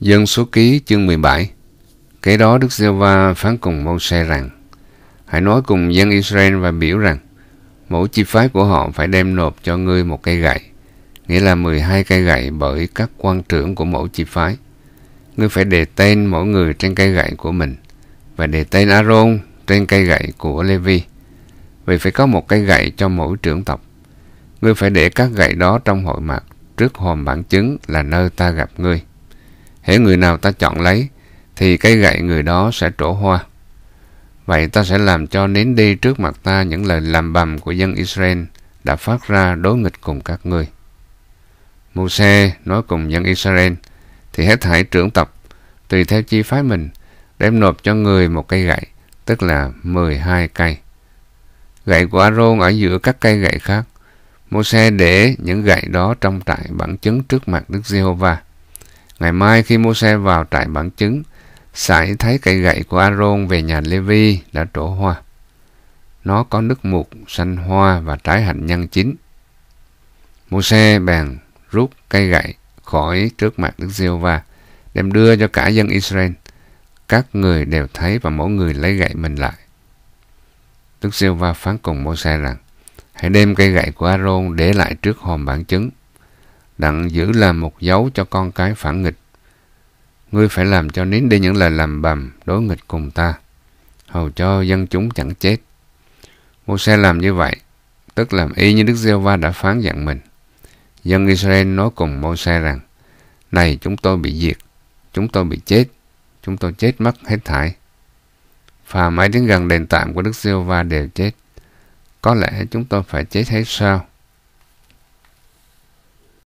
Dân số ký chương 17 Kế đó Đức giê va phán cùng mô xe rằng Hãy nói cùng dân Israel và biểu rằng Mỗi chi phái của họ phải đem nộp cho ngươi một cây gậy Nghĩa là 12 cây gậy bởi các quan trưởng của mỗi chi phái Ngươi phải đề tên mỗi người trên cây gậy của mình Và đề tên Aaron trên cây gậy của Levi Vì phải có một cây gậy cho mỗi trưởng tộc Ngươi phải để các gậy đó trong hội mạc Trước hòm bản chứng là nơi ta gặp ngươi hễ người nào ta chọn lấy thì cây gậy người đó sẽ trổ hoa vậy ta sẽ làm cho nến đi trước mặt ta những lời làm bầm của dân Israel đã phát ra đối nghịch cùng các ngươi mô Moses nói cùng dân Israel thì hết thảy trưởng tộc tùy theo chi phái mình đem nộp cho người một cây gậy tức là 12 cây gậy của Aaron ở giữa các cây gậy khác mô Moses để những gậy đó trong trại bản chứng trước mặt Đức Giê-hô-va Ngày mai khi Môi-se vào trại bản chứng, Sải thấy cây gậy của Aaron về nhà Levi đã trổ hoa. Nó có nước mục, xanh hoa và trái hạnh nhân chín. Môi-se bèn rút cây gậy khỏi trước mặt Đức giê và đem đưa cho cả dân Israel. Các người đều thấy và mỗi người lấy gậy mình lại. Đức giê Va phán cùng Môi-se rằng, hãy đem cây gậy của Aaron để lại trước hòm bản chứng đặng giữ làm một dấu cho con cái phản nghịch. Ngươi phải làm cho nín đi những lời làm bầm đối nghịch cùng ta, hầu cho dân chúng chẳng chết. mô xe làm như vậy, tức làm y như Đức giê va đã phán dặn mình. Dân Israel nói cùng mô xe rằng, Này chúng tôi bị diệt, chúng tôi bị chết, chúng tôi chết mất hết thải. Phàm ai đến gần đền tạm của Đức giê va đều chết. Có lẽ chúng tôi phải chết hết sao?